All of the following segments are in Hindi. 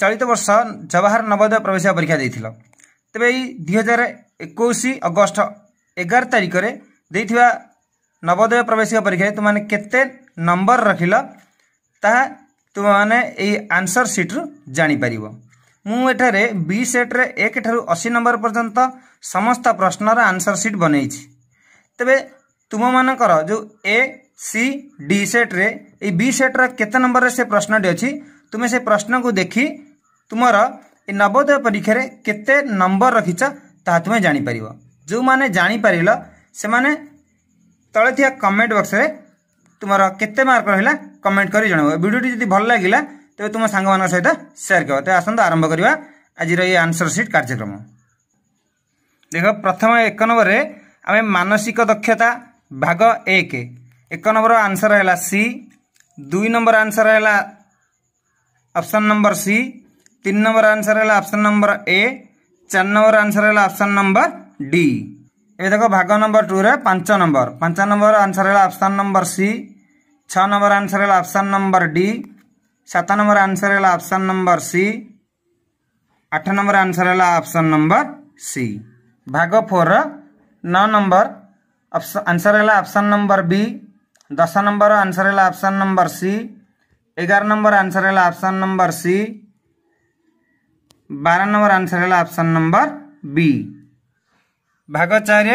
चलित बर्ष जवाहर नवोदय प्रवेश परीक्षा दे तेज दुहजार एक अगस्त एगार में दे नवोदय प्रवेश परीक्षा तुमने के नंबर रखिल तुमने आंसर सीट्रु जापर मुठार बी सेट्रे एक ठार अशी नंबर पर्यंत समस्त प्रश्नर आंसर सीट बन तेरे तुम मानकर जो ए सी डी सेट्रे सेट्रे के नंबर से प्रश्नटी अच्छी तुम्हें से प्रश्न को देखी ତୁମର ଏ ନବୋଦୟ ପରୀକ୍ଷାରେ କେତେ ନମ୍ବର ରଖିଛ ତାହା ତୁମେ ଜାଣିପାରିବ ଯେଉଁମାନେ ଜାଣିପାରିଲ ସେମାନେ ତଳେ ଥିବା କମେଣ୍ଟ ବକ୍ସରେ ତୁମର କେତେ ମାର୍କ ରହିଲା କମେଣ୍ଟ କରି ଜଣାଇବ ଭିଡ଼ିଓଟି ଯଦି ଭଲ ଲାଗିଲା ତେବେ ତୁମ ସାଙ୍ଗମାନଙ୍କ ସହିତ ସେୟାର କର ତେବେ ଆସନ୍ତୁ ଆରମ୍ଭ କରିବା ଆଜିର ଏଇ ଆନ୍ସର ସିଟ୍ କାର୍ଯ୍ୟକ୍ରମ ଦେଖ ପ୍ରଥମ ଏକ ନମ୍ବରରେ ଆମେ ମାନସିକ ଦକ୍ଷତା ଭାଗ ଏକ ଏକ ନମ୍ବର ଆନ୍ସର ହେଲା ସି ଦୁଇ ନମ୍ବର ଆନ୍ସର ହେଲା ଅପସନ୍ ନମ୍ବର ସି तीन नंबर आंसर है ऑप्शन नंबर ए चार नंबर आंसर है ऑप्शन नंबर डी ये देख भाग नंबर टू रे पांच नंबर पांच नंबर आंसर है ऑप्शन नंबर सी छ नंबर आंसर है ऑप्शन नंबर डी सात नंबर आंसर है ऑप्शन नंबर सी आठ नंबर आंसर है ऑप्शन नंबर सी भाग फोर नौ नंबर आंसर है ऑप्शन नंबर बी दस नंबर आंसर है ऑप्शन नंबर सी एगार नंबर आंसर है ऑप्शन नंबर सी बार नंबर आंसर है ऑप्शन नंबर बी भाग चार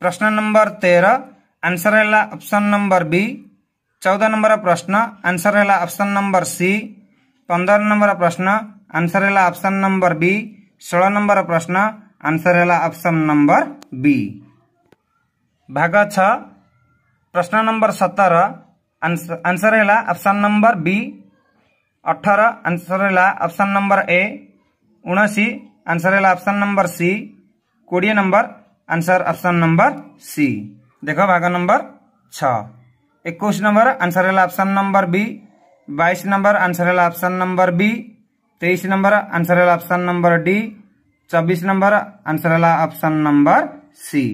प्रश्न नंबर तेरह आंसर है ऑप्शन नंबर बी चौदह नंबर प्रश्न आंसर है ऑप्शन नंबर सी पंदर नंबर प्रश्न आंसर है ऑप्शन नंबर बी ষোলো नंबर प्रश्न आंसर है ऑप्शन नंबर बी भाग छ प्रश्न नंबर सतर आंसर है option number B अठर answer option number A उसी आंसर ऑप्शन नंबर सी कोड़े number answer option number C देख भाग नंबर छ एक number answer option number B बैश number answer option number B तेईस number answer option number D चबीस number answer option number C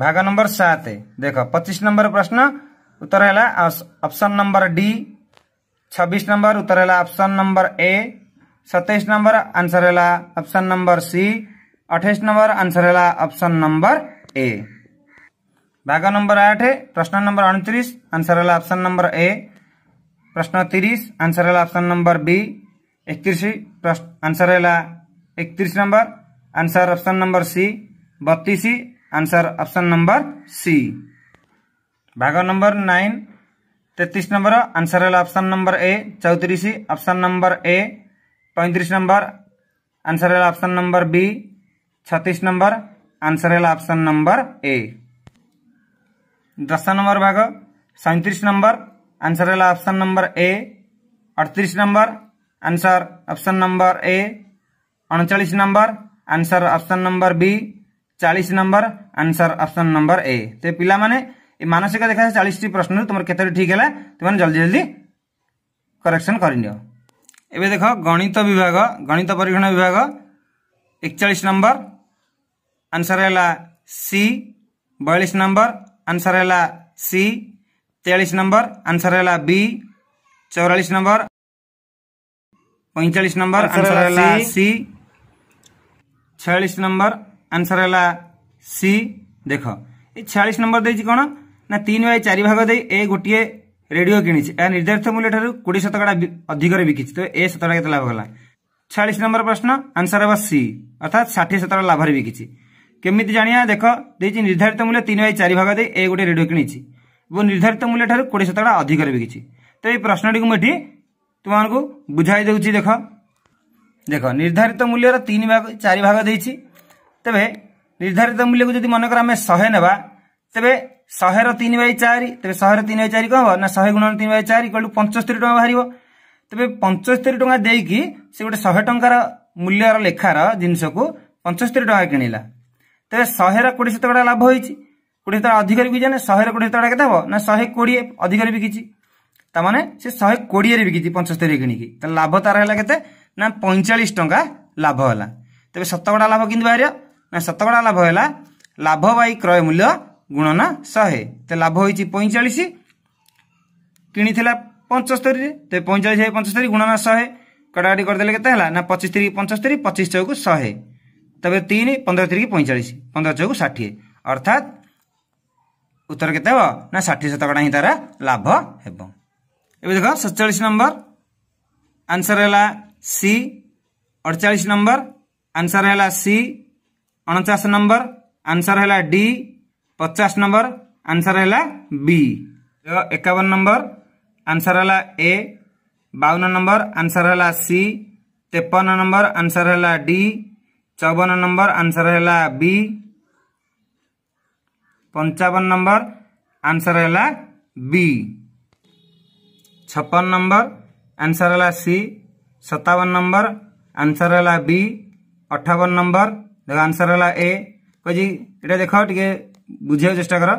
भाग नंबर सात देख पचीस नंबर प्रश्न उत्तर है ऑप्शन नंबर डी छब्बीस नंबर उत्तर है ऑप्शन नंबर ए सत्ताईस नंबर आंसर है ऑप्शन नंबर सी अठाईस नंबर आंसर है ऑप्शन नंबर ए भाग नंबर आठ प्रश्न नंबर अड़तीस आंसर है ऑप्शन नंबर ए प्रश्न तीस आंसर है ऑप्शन नंबर बी इकतीस आंसर है इकतीस number answer option number C बतीस आंसर ऑप्शन नंबर सी भाग नंबर नाइन तेतीस नंबर आंसर है ऑप्शन नंबर ए चौतीस ऑप्शन नंबर ए पैंतीस नंबर आंसर है ऑप्शन नंबर बी छत्तीस नंबर आंसर है ऑप्शन नंबर ए दस नंबर भाग सैंतीस नंबर आंसर है ऑप्शन नंबर ए अड़तीस number answer option number A अड़चाश number answer option number B चालीस number answer option number A तो पिला माने ମାନସିକ ଦେଖାଯାଏ ଚାଳିଶଟି ପ୍ରଶ୍ନରୁ ତୁମର କେତୋଟି ଠିକ୍ ହେଲା ତୁମେ ଜଲ୍ଦି ଜଲ୍ଦି କରେକ୍ସନ୍ କରିନିଅ ଏବେ ଦେଖ ଗଣିତ ବିଭାଗ ଗଣିତ ପରୀକ୍ଷଣ ବିଭାଗ ଏକଚାଳିଶ ନମ୍ବର ଆନ୍ସର ହେଲା ସି ବୟାଳିଶ ନମ୍ବର ଆନ୍ସର ହେଲା ସି ତେୟାଳିଶ ନମ୍ବର ଆନ୍ସର ହେଲା ବି ଚଉରାଳିଶ ନମ୍ବର पैंचालीस नंबर आंसर है सी छियालीस नंबर आंसर है सी देख ये छियालीस नंबर दे कौन ନା ତିନି ବାଇ ଚାରି ଭାଗ ଦେଇ ଏ ଗୋଟିଏ ରେଡ଼ିଓ କିଣିଛି ଏହା ନିର୍ଦ୍ଧାରିତ ମୂଲ୍ୟ ଠାରୁ କୋଡ଼ିଏ ଶତକଡ଼ା ଅଧିକରେ ବିକିଛି ତ ଏ ଶତକଡ଼ା କେତେ ଲାଭ କଲା ଛୟାଳିଶ ନମ୍ବର ପ୍ରଶ୍ନ ଆନ୍ସର ହେବ ସି ଅର୍ଥାତ ଷାଠିଏ ଶତକଡ଼ା ଲାଭରେ ବିକିଛି କେମିତି ଜାଣିବା ଦେଖ ଦେଇଛି ନିର୍ଦ୍ଧାରିତ ମୂଲ୍ୟ ତିନି ବାଇ ଚାରି ଭାଗ ଦେଇ ଏ ଗୋଟିଏ ରେଡ଼ିଓ କିଣିଛି ଏବଂ ନିର୍ଦ୍ଧାରିତ ମୂଲ୍ୟ ଠାରୁ କୋଡ଼ିଏ ଶତକଡ଼ା ଅଧିକରେ ବିକିଛି ତ ଏଇ ପ୍ରଶ୍ନଟିକୁ ମୁଁ ଏଠି ତୁମମାନଙ୍କୁ ବୁଝାଇ ଦେଉଛି ଦେଖ ଦେଖ ନିର୍ଦ୍ଧାରିତ ମୂଲ୍ୟର ତିନି ଭାଗ ଚାରି ଭାଗ ଦେଇଛି ତେବେ ନିର୍ଦ୍ଧାରିତ ମୂଲ୍ୟକୁ ଯଦି ମନେକର ଆମେ ଶହେ ନେବା ତେବେ ଶହେର ତିନି ବାଇ ଚାରି ତେବେ ଶହେର ତିନି ବାଇ ଚାରି କ'ଣ ହେବ ନା ଶହେ ଗୁଣର ତିନି ବାଇ ଚାରି ଇକ୍ୱାଲ୍ ଟୁ ପଞ୍ଚସ୍ତରୀ ଟଙ୍କା ବାହାରିବ ତେବେ ପଞ୍ଚସ୍ତରୀ ଟଙ୍କା ଦେଇକି ସେ ଗୋଟେ ଶହେ ଟଙ୍କାର ମୂଲ୍ୟର ଲେଖାର ଜିନିଷକୁ ପଞ୍ଚସ୍ତରୀ ଟଙ୍କା କିଣିଲା ତେବେ ଶହେର କୋଡ଼ିଏ ଶତକଡ଼ା ଲାଭ ହୋଇଛି କୋଡ଼ିଏ ଶତକଡ଼ା ଅଧିକରେ ବିକିଛି ନା ଶହେର କୋଡ଼ିଏ ଶତକଡ଼ା କେତେ ହେବ ନା ଶହେ କୋଡ଼ିଏ ଅଧିକରେ ବିକିଛି ତାମାନେ ସେ ଶହେ କୋଡ଼ିଏରେ ବିକିଛି ପଞ୍ଚସ୍ତରୀ କିଣିକି ତାହେଲେ ଲାଭ ତାର ହେଲା କେତେ ନା ପଇଁଚାଳିଶ ଟଙ୍କା ଲାଭ ହେଲା ତେବେ ଶତକଡ଼ା ଲାଭ କେମିତି ବାହାରିବ ନା ଶତକଡ଼ା ଲାଭ ହେଲା ଲାଭ ବାଇ କ୍ରୟ ମୂଲ୍ୟ गुणना शहे तो लाभ हो पैंचाश कि थी पंचस्तरी तो पैंचाश पंचस्तरी गुणना शहे कटाकटी करदे के पचिश तरीके पंचस्तरी पचिश चौक शहे तेज तीन पंद्रह तरीके पैंचाश पंद्रह चौक षाठी अर्थात उत्तर के षाठी शतकड़ा ही तरह लाभ हे देख सतचाश नंबर आंसर है सी अड़चाश नंबर आंसर है सी अणचाश नंबर आंसर है डी पचास नंबर आंसर है बी नंबर आंसर है ए बावन नंबर आंसर है सी तेपन नंबर आंसर है डी चौवन नंबर आंसर है बी पंचावन नंबर आंसर है बी छप्पन नंबर आंसर है सी सतावन नंबर आंसर है बी अठावन नंबर देख आंसर है ए कह देख टे ବୁଝିବାକୁ ଚେଷ୍ଟା କର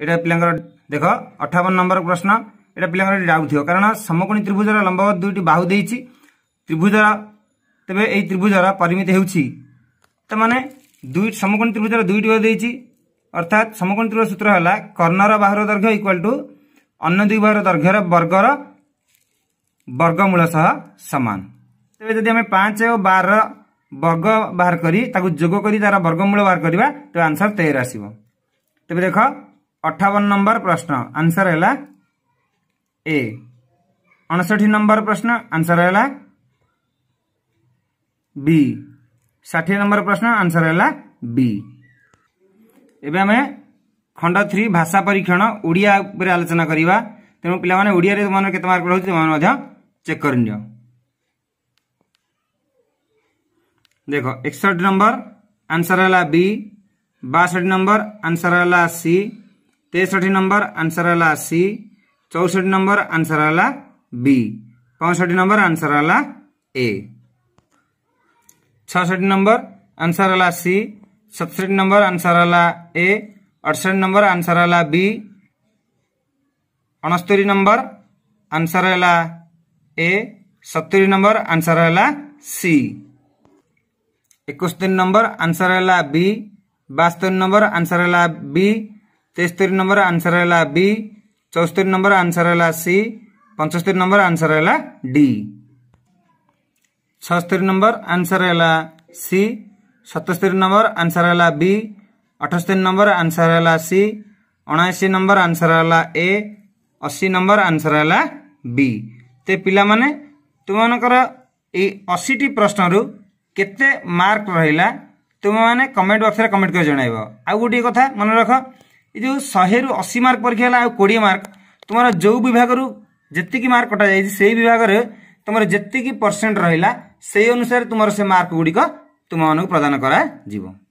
ଏଇଟା ପିଲାଙ୍କର ଦେଖ ଅଠାବନ ନମ୍ବର ପ୍ରଶ୍ନ ଏଇଟା ପିଲାଙ୍କର ଡାଉଟ୍ ଥିବ କାରଣ ସମକୋଣୀ ତ୍ରିଭୁଜର ଲମ୍ବବତ ଦୁଇଟି ବାହୁ ଦେଇଛି ତ୍ରିଭୁଜର ତେବେ ଏହି ତ୍ରିଭୁଜର ପରିମିତି ହେଉଛି ତାମାନେ ଦୁଇ ସମକୋଣୀ ତ୍ରିଭୁଜର ଦୁଇଟି ବାହୁ ଦେଇଛି ଅର୍ଥାତ୍ ସମକୋଣୀ ତ୍ରିଭୁଜ ସୂତ୍ର ହେଲା କର୍ଣ୍ଣର ବାହୁର ଦୈର୍ଘ୍ୟ ଇକ୍ୱାଲ୍ ଟୁ ଅନ୍ୟ ଦୁଇ ବାହୁର ଦୈର୍ଘ୍ୟର ବର୍ଗର ବର୍ଗମୂଳ ସହ ସମାନ ତେବେ ଯଦି ଆମେ ପାଞ୍ଚ ଓ ବାରର बर्ग बाहारक तार वर्गमूल बाह्र त आन्सर तेह्र आस अठावन नम्बर प्रश्न आन्सर होला ए अनसठी नम्बर प्रश्न आन्सर होला विषय नम्बर प्रश्न आन्सर होला विमे खण्ड थ्री भाषा परीक्षण ओडिया आलोचना ताओ चेक गरि देखो इकसठ नंबर आंसर है बी बासठ नंबर आंसर है सी तेसठ नंबर आंसर है सी चौसठ नंबर आंसर है बी पैंसठ नंबर आंसर है ए छसठ नंबर आंसर है सी सतसठ नंबर आंसर है ए अड़सठ नंबर आंसर है बी अणस्तरी नंबर आंसर है ए सत्तरी नंबर आंसर है सी एकस्तरी नम्बर आन्सर होला वि बास्तरी नम्बर आन्सर होला वि तेस्तरी नम्बर आन्सर होला वि चौस्तरी नम्बर आन्सर होला सि पचस्तरी नम्बर आन्सर होला डि छस्तरी नम्बर आन्सर होला सि सतस्तरी नम्बर आन्सर होला वि अठस्तरी नम्बर आन्सर होला सि अनासी नम्बर आन्सर होला ए असी नम्बर आन्सर होला वि पहिला त असी टी प्रश्न କେତେ ମାର୍କ ରହିଲା ତୁମେମାନେ କମେଣ୍ଟ ବକ୍ସରେ କମେଣ୍ଟ କରି ଜଣାଇବ ଆଉ ଗୋଟିଏ କଥା ମନେ ରଖ ଏ ଯେଉଁ ଶହେରୁ ଅଶୀ ମାର୍କ ପରୀକ୍ଷା ହେଲା ଆଉ କୋଡ଼ିଏ ମାର୍କ ତୁମର ଯେଉଁ ବିଭାଗରୁ ଯେତିକି ମାର୍କ କଟାଯାଇଛି ସେଇ ବିଭାଗରେ ତୁମର ଯେତିକି ପରସେଣ୍ଟ ରହିଲା ସେଇ ଅନୁସାରେ ତୁମର ସେ ମାର୍କ ଗୁଡ଼ିକ ତୁମମାନଙ୍କୁ ପ୍ରଦାନ କରାଯିବ